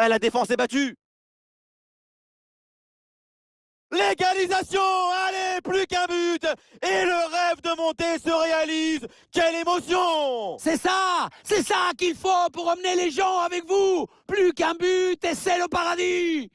Euh, la défense est battue. L'égalisation, allez, plus qu'un but Et le rêve de monter se réalise Quelle émotion C'est ça C'est ça qu'il faut pour emmener les gens avec vous Plus qu'un but et c'est le paradis